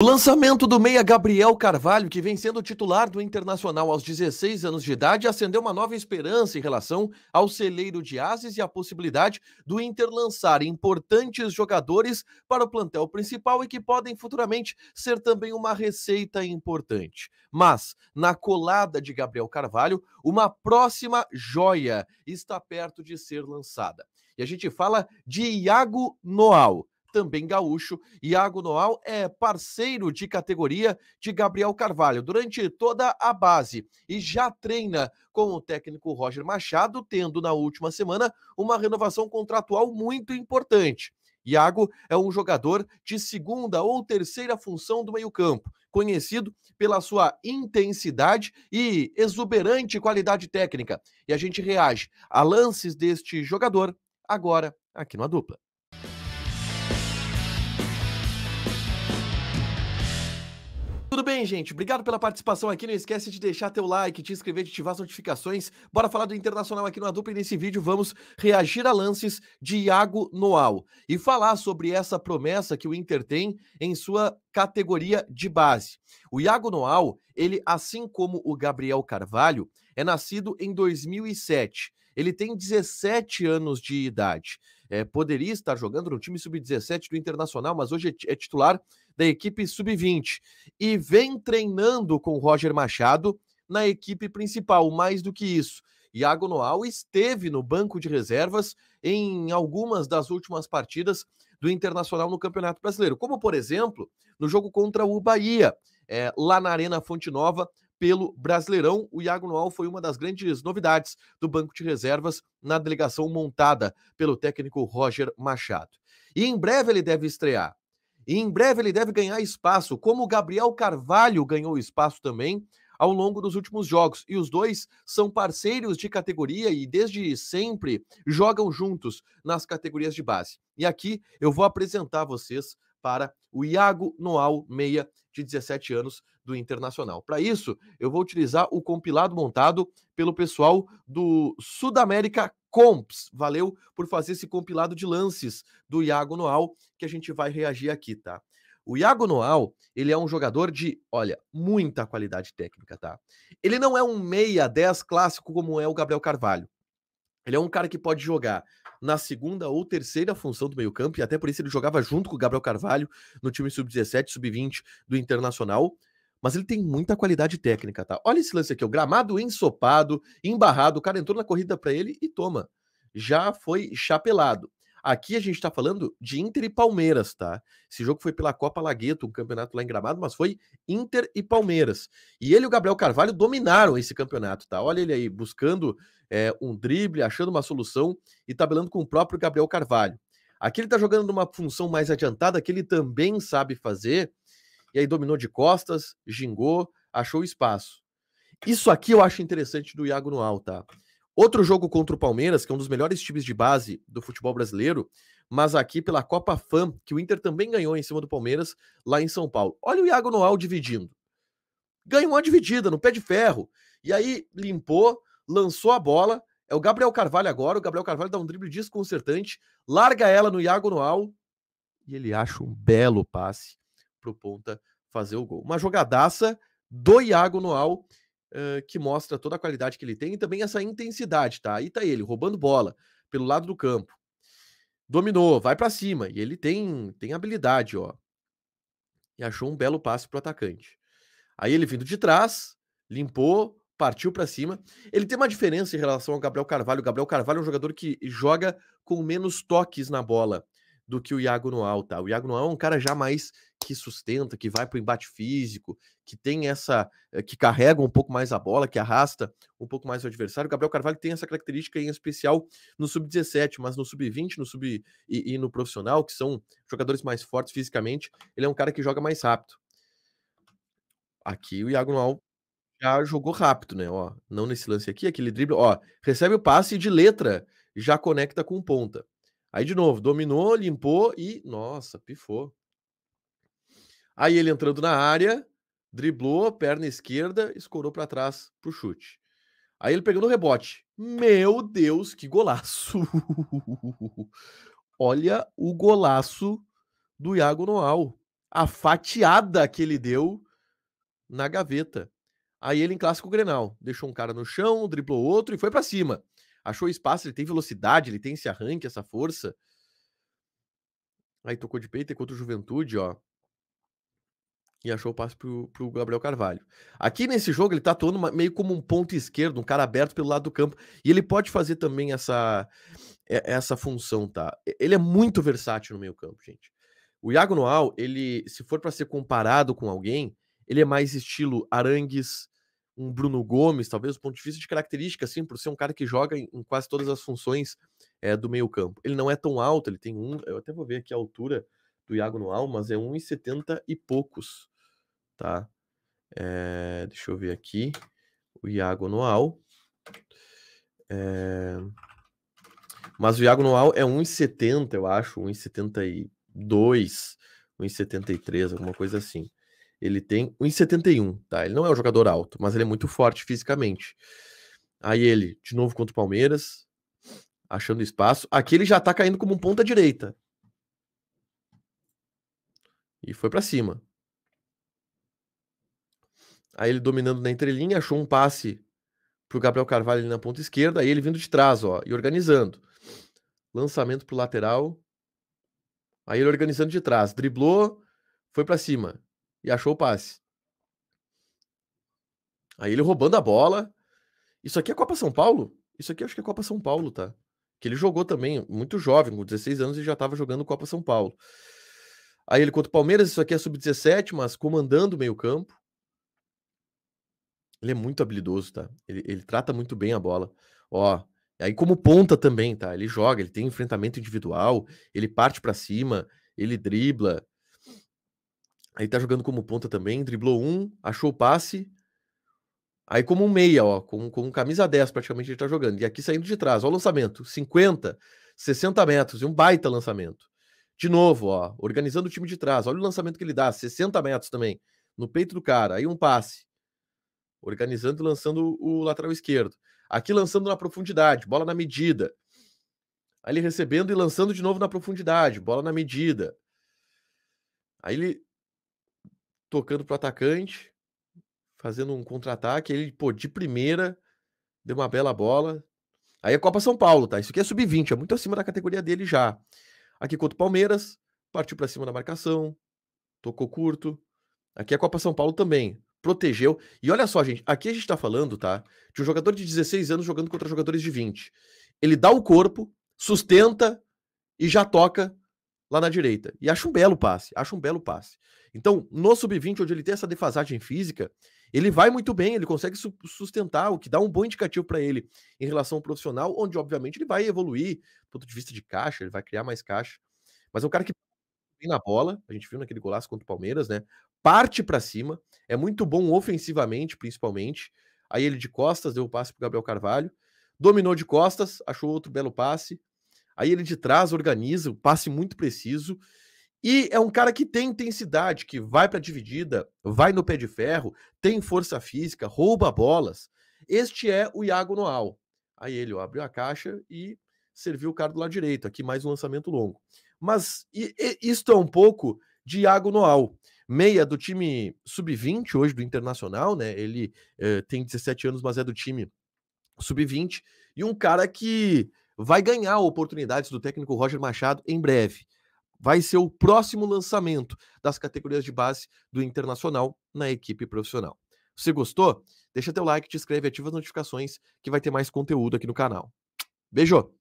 O lançamento do meia Gabriel Carvalho, que vem sendo titular do Internacional aos 16 anos de idade, acendeu uma nova esperança em relação ao celeiro de ases e a possibilidade do Inter lançar importantes jogadores para o plantel principal e que podem futuramente ser também uma receita importante. Mas, na colada de Gabriel Carvalho, uma próxima joia está perto de ser lançada. E a gente fala de Iago Noal também gaúcho. Iago Noal é parceiro de categoria de Gabriel Carvalho durante toda a base e já treina com o técnico Roger Machado, tendo na última semana uma renovação contratual muito importante. Iago é um jogador de segunda ou terceira função do meio-campo, conhecido pela sua intensidade e exuberante qualidade técnica. E a gente reage a lances deste jogador agora aqui na Dupla. Tudo bem, gente? Obrigado pela participação aqui. Não esquece de deixar teu like, te inscrever, de ativar as notificações. Bora falar do Internacional aqui na dupla e nesse vídeo vamos reagir a lances de Iago Noal e falar sobre essa promessa que o Inter tem em sua categoria de base. O Iago Noal, ele assim como o Gabriel Carvalho, é nascido em 2007. Ele tem 17 anos de idade é, poderia estar jogando no time sub-17 do Internacional, mas hoje é, é titular da equipe sub-20 e vem treinando com Roger Machado na equipe principal. Mais do que isso, Iago Noal esteve no banco de reservas em algumas das últimas partidas do Internacional no Campeonato Brasileiro, como por exemplo no jogo contra o Bahia, é, lá na Arena Fonte Nova, pelo Brasileirão. O Iago Noal foi uma das grandes novidades do banco de reservas na delegação montada pelo técnico Roger Machado. E em breve ele deve estrear. E em breve ele deve ganhar espaço, como o Gabriel Carvalho ganhou espaço também ao longo dos últimos jogos. E os dois são parceiros de categoria e desde sempre jogam juntos nas categorias de base. E aqui eu vou apresentar vocês para o Iago Noal Meia de 17 anos do Internacional. Para isso, eu vou utilizar o compilado montado pelo pessoal do Sudamérica Comps. Valeu por fazer esse compilado de lances do Iago Noal que a gente vai reagir aqui, tá? O Iago Noal, ele é um jogador de, olha, muita qualidade técnica, tá? Ele não é um meia 10 clássico como é o Gabriel Carvalho. Ele é um cara que pode jogar na segunda ou terceira função do meio-campo, e até por isso ele jogava junto com o Gabriel Carvalho no time sub-17, sub-20 do Internacional. Mas ele tem muita qualidade técnica, tá? Olha esse lance aqui, o gramado ensopado, embarrado, o cara entrou na corrida para ele e toma. Já foi chapelado. Aqui a gente está falando de Inter e Palmeiras, tá? Esse jogo foi pela Copa Lagueto, um campeonato lá em Gramado, mas foi Inter e Palmeiras. E ele e o Gabriel Carvalho dominaram esse campeonato, tá? Olha ele aí, buscando é, um drible, achando uma solução e tabelando com o próprio Gabriel Carvalho. Aqui ele está jogando numa função mais adiantada que ele também sabe fazer, e aí dominou de costas, gingou, achou espaço. Isso aqui eu acho interessante do Iago Noal, tá? Outro jogo contra o Palmeiras, que é um dos melhores times de base do futebol brasileiro, mas aqui pela Copa Fam, que o Inter também ganhou em cima do Palmeiras, lá em São Paulo. Olha o Iago Noal dividindo. Ganhou uma dividida no pé de ferro. E aí limpou, lançou a bola. É o Gabriel Carvalho agora. O Gabriel Carvalho dá um drible desconcertante, larga ela no Iago Noal e ele acha um belo passe para o ponta fazer o gol. Uma jogadaça do Iago Noal uh, que mostra toda a qualidade que ele tem e também essa intensidade, tá? Aí tá ele roubando bola pelo lado do campo. Dominou, vai para cima e ele tem tem habilidade, ó. E achou um belo passe pro atacante. Aí ele vindo de trás, limpou, partiu para cima. Ele tem uma diferença em relação ao Gabriel Carvalho. O Gabriel Carvalho é um jogador que joga com menos toques na bola do que o Iago Noal, tá? O Iago Noal é um cara já mais que sustenta, que vai para o embate físico, que tem essa, eh, que carrega um pouco mais a bola, que arrasta um pouco mais o adversário. O Gabriel Carvalho tem essa característica em especial no sub-17, mas no sub-20, no sub e, e, no profissional, que são jogadores mais fortes fisicamente, ele é um cara que joga mais rápido. Aqui o Iago Noal já jogou rápido, né? Ó, não nesse lance aqui, aquele drible, ó, recebe o passe de letra, já conecta com ponta. Aí de novo, dominou, limpou e nossa, pifou. Aí ele entrando na área, driblou, perna esquerda, escorou para trás pro chute. Aí ele pegou no rebote. Meu Deus, que golaço! Olha o golaço do Iago Noal. A fatiada que ele deu na gaveta. Aí ele em clássico Grenal, deixou um cara no chão, driblou outro e foi para cima. Achou espaço, ele tem velocidade, ele tem esse arranque, essa força. Aí tocou de peito contra o Juventude, ó. E achou o passe pro, pro Gabriel Carvalho. Aqui nesse jogo ele tá atuando meio como um ponto esquerdo, um cara aberto pelo lado do campo. E ele pode fazer também essa, essa função, tá? Ele é muito versátil no meio campo, gente. O Iago Noal, ele, se for para ser comparado com alguém, ele é mais estilo Arangues, um Bruno Gomes, talvez do ponto de vista de característica, assim, por ser um cara que joga em, quase todas as funções é, do meio-campo. Ele não é tão alto, ele tem um. Eu até vou ver aqui a altura do Iago Noal, mas é 1,70 e poucos, tá? É, deixa eu ver aqui. O Iago Noal. É... Mas o Iago Noal é 1,70, eu acho, 1,72, 1,73, alguma coisa assim. Ele tem 1,71, tá? Ele não é um jogador alto, mas ele é muito forte fisicamente. Aí ele, de novo contra o Palmeiras, achando espaço. Aqui ele já tá caindo como um ponta direita. E foi para cima. Aí ele dominando na entrelinha, achou um passe pro Gabriel Carvalho ali na ponta esquerda, aí ele vindo de trás, ó, e organizando. Lançamento pro lateral. Aí ele organizando de trás, driblou, foi para cima e achou o passe. Aí ele roubando a bola. Isso aqui é Copa São Paulo? Isso aqui acho que é Copa São Paulo, tá? Que ele jogou também, muito jovem, com 16 anos e já estava jogando Copa São Paulo. Aí ele contra o Palmeiras, isso aqui é sub-17, mas comandando o meio-campo. Ele é muito habilidoso, tá? Ele, ele trata muito bem a bola. Ó, aí como ponta também, tá? Ele joga, ele tem enfrentamento individual, ele parte para cima, ele dribla, ele tá jogando como ponta também, driblou um, achou o passe. Aí como um meia, ó, com, com camisa 10 praticamente ele tá jogando. E aqui saindo de trás, ó o lançamento, 50, 60 metros, e um baita lançamento. De novo, ó, organizando o time de trás, olha o lançamento que ele dá, 60 metros também, no peito do cara, aí um passe. Organizando e lançando o lateral esquerdo. Aqui lançando na profundidade, bola na medida. Aí ele recebendo e lançando de novo na profundidade, bola na medida. Aí ele tocando pro atacante, fazendo um contra-ataque. Ele, pô, de primeira, deu uma bela bola. Aí é Copa São Paulo, tá? Isso aqui é sub-20, é muito acima da categoria dele já. Aqui contra o Palmeiras, partiu para cima da marcação, tocou curto. Aqui é Copa São Paulo também, protegeu. E olha só, gente, aqui a gente tá falando, tá? De um jogador de 16 anos jogando contra jogadores de 20. Ele dá o corpo, sustenta e já toca lá na direita. E acho um belo passe, acho um belo passe. Então, no sub-20, onde ele tem essa defasagem física, ele vai muito bem, ele consegue su sustentar, o que dá um bom indicativo para ele em relação ao profissional, onde, obviamente, ele vai evoluir do ponto de vista de caixa, ele vai criar mais caixa. Mas é um cara que vem na bola, a gente viu naquele golaço contra o Palmeiras, né? Parte para cima, é muito bom ofensivamente, principalmente. Aí ele de costas deu o passe para Gabriel Carvalho, dominou de costas, achou outro belo passe. Aí ele de trás organiza, um passe muito preciso. E é um cara que tem intensidade, que vai para dividida, vai no pé de ferro, tem força física, rouba bolas. Este é o Iago Noal. Aí ele abriu a caixa e serviu o cara do lado direito. Aqui mais um lançamento longo. Mas e, e, isto é um pouco de Iago Noal, meia do time sub-20 hoje do Internacional, né? Ele eh, tem 17 anos, mas é do time sub-20 e um cara que vai ganhar oportunidades do técnico Roger Machado em breve vai ser o próximo lançamento das categorias de base do Internacional na equipe profissional. Se gostou, deixa teu like, te inscreve, e ativa as notificações que vai ter mais conteúdo aqui no canal. Beijo!